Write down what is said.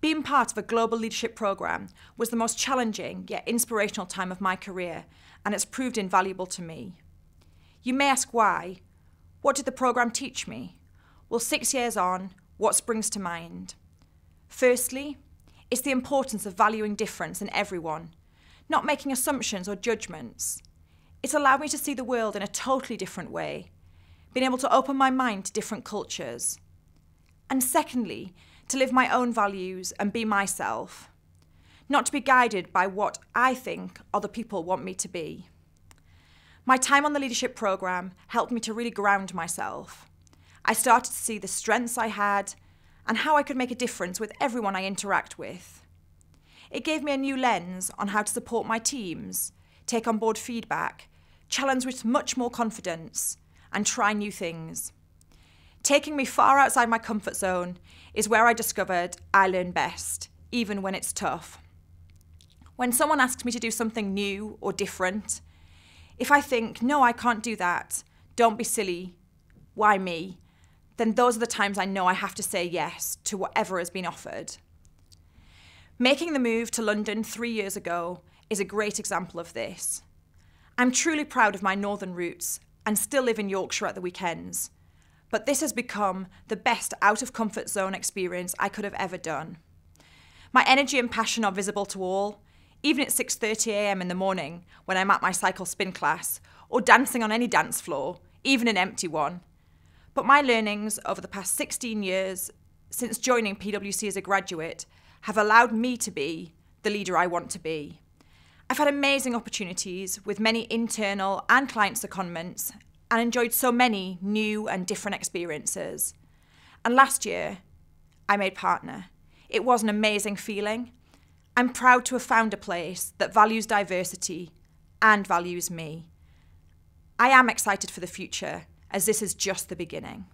Being part of a global leadership program was the most challenging yet inspirational time of my career, and it's proved invaluable to me. You may ask why. What did the program teach me? Well, six years on, what springs to mind? Firstly, it's the importance of valuing difference in everyone, not making assumptions or judgments. It's allowed me to see the world in a totally different way, being able to open my mind to different cultures. And secondly, to live my own values and be myself, not to be guided by what I think other people want me to be. My time on the leadership program helped me to really ground myself. I started to see the strengths I had and how I could make a difference with everyone I interact with. It gave me a new lens on how to support my teams, take on board feedback, challenge with much more confidence, and try new things. Taking me far outside my comfort zone is where I discovered I learn best, even when it's tough. When someone asks me to do something new or different, if I think, no, I can't do that, don't be silly, why me? Then those are the times I know I have to say yes to whatever has been offered. Making the move to London three years ago is a great example of this. I'm truly proud of my northern roots and still live in Yorkshire at the weekends, but this has become the best out of comfort zone experience I could have ever done. My energy and passion are visible to all, even at 6.30am in the morning when I'm at my cycle spin class, or dancing on any dance floor, even an empty one. But my learnings over the past 16 years since joining PwC as a graduate have allowed me to be the leader I want to be. I've had amazing opportunities with many internal and client secondments and enjoyed so many new and different experiences. And last year, I made partner. It was an amazing feeling. I'm proud to have found a place that values diversity and values me. I am excited for the future, as this is just the beginning.